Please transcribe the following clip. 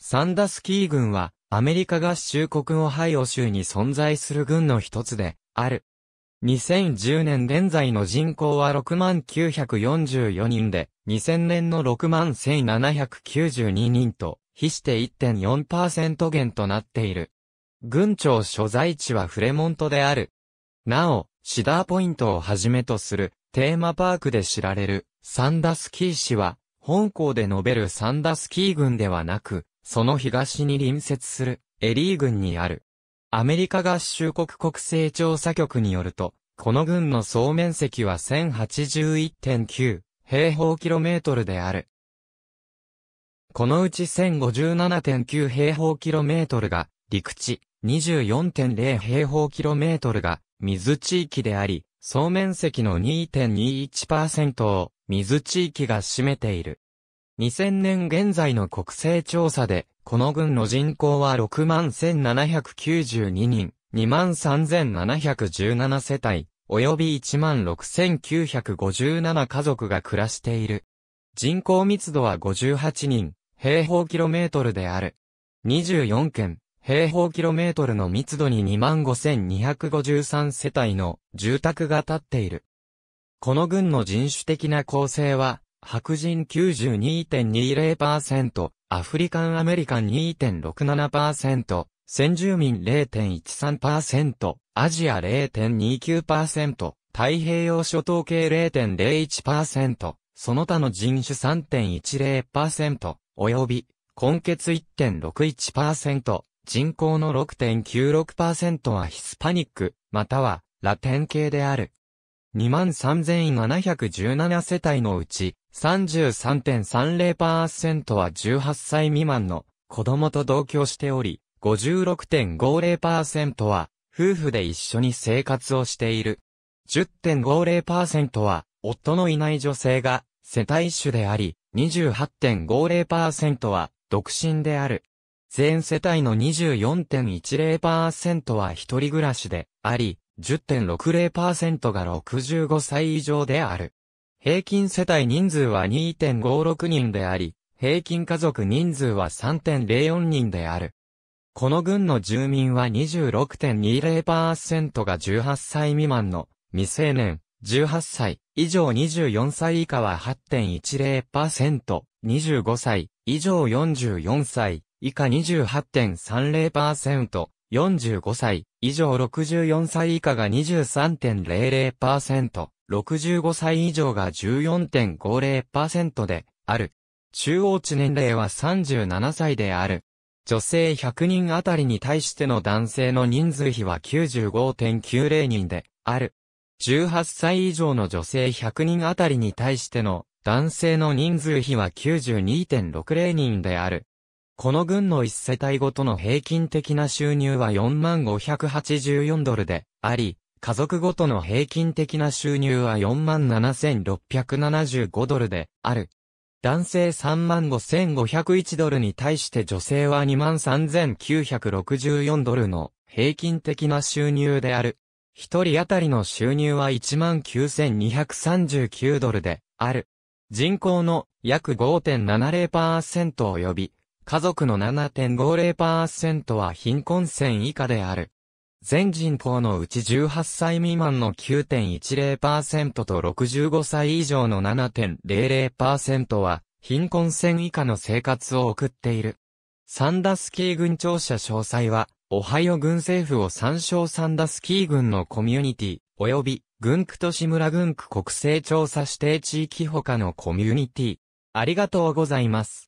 サンダスキー軍は、アメリカ合衆国オハイオ州に存在する軍の一つで、ある。2010年現在の人口は6944人で、2000年の61792人と、比して1.4%減となっている。軍庁所在地はフレモントである。なお、シダーポイントをはじめとする、テーマパークで知られる、サンダスキー市は、本校で述べるサンダスキー軍ではなく、その東に隣接するエリー郡にある。アメリカ合衆国国勢調査局によると、この郡の総面積は1081.9平方キロメートルである。このうち1057.9平方キロメートルが陸地、24.0平方キロメートルが水地域であり、総面積の2.21%を水地域が占めている。2000年現在の国勢調査で、この軍の人口は61,792人、23,717世帯、及び16,957家族が暮らしている。人口密度は58人、平方キロメートルである。24県、平方キロメートルの密度に25,253世帯の住宅が建っている。この軍の人種的な構成は、白人92.20%、アフリカンアメリカン2.67%、先住民0.13%、アジア0.29%、太平洋諸島系0.01%、その他の人種3.10%、及び、根血1.61%、人口の6.96%はヒスパニック、または、ラテン系である。23,717世帯のうち、33.30%は18歳未満の子供と同居しており、56.50%は夫婦で一緒に生活をしている。10.50%は夫のいない女性が世帯主であり、28.50%は独身である。全世帯の24.10%は一人暮らしであり、10.60%が65歳以上である。平均世帯人数は2.56人であり、平均家族人数は3.04人である。この郡の住民は26.20%が18歳未満の未成年、18歳以上24歳以下は8.10%、25歳以上44歳以下28.30%、45歳以上64歳以下が23.00%。65歳以上が14.50%である。中央値年齢は37歳である。女性100人あたりに対しての男性の人数比は95.90人である。18歳以上の女性100人あたりに対しての男性の人数比は92.60人である。この軍の1世帯ごとの平均的な収入は4584ドルであり、家族ごとの平均的な収入は47,675ドルである。男性35,501ドルに対して女性は23,964ドルの平均的な収入である。一人当たりの収入は19,239ドルである。人口の約5.70%及び、家族の7.50%は貧困線以下である。全人口のうち18歳未満の9.10%と65歳以上の7.00%は、貧困線以下の生活を送っている。サンダスキー軍庁舎詳細は、オハイオ軍政府を参照サンダスキー軍のコミュニティ、及び、軍区都市村軍区国勢調査指定地域他のコミュニティ。ありがとうございます。